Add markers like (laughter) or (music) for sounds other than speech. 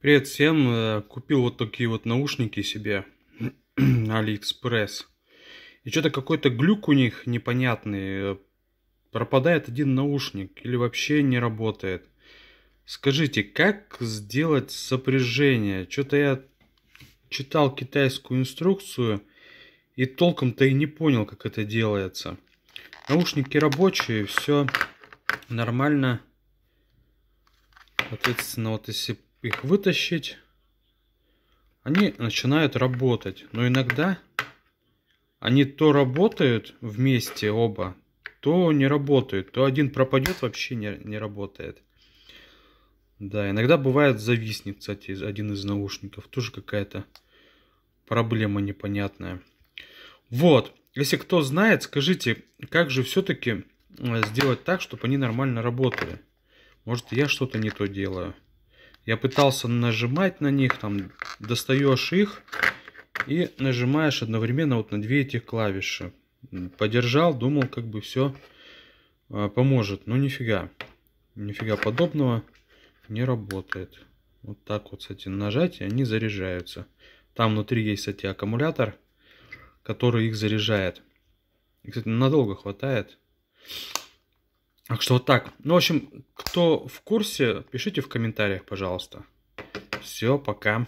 Привет всем. Э, купил вот такие вот наушники себе на (clears throat) Алиэкспресс. И что-то какой-то глюк у них непонятный. Э, пропадает один наушник или вообще не работает. Скажите, как сделать сопряжение? Что-то я читал китайскую инструкцию и толком-то и не понял, как это делается. Наушники рабочие, все нормально. Соответственно, вот если их вытащить, они начинают работать. Но иногда они то работают вместе оба, то не работают. То один пропадет, вообще не, не работает. Да, иногда бывает зависнет, кстати, один из наушников. Тоже какая-то проблема непонятная. Вот. Если кто знает, скажите, как же все-таки э, сделать так, чтобы они нормально работали. Может, я что-то не то делаю. Я пытался нажимать на них, там достаешь их и нажимаешь одновременно вот на две этих клавиши. Подержал, думал, как бы все а, поможет. Но ну, нифига, нифига подобного не работает. Вот так вот, кстати, нажать, и они заряжаются. Там внутри есть, кстати, аккумулятор, который их заряжает. И, кстати, надолго хватает. Так что вот так. Ну, в общем, кто в курсе, пишите в комментариях, пожалуйста. Все, пока.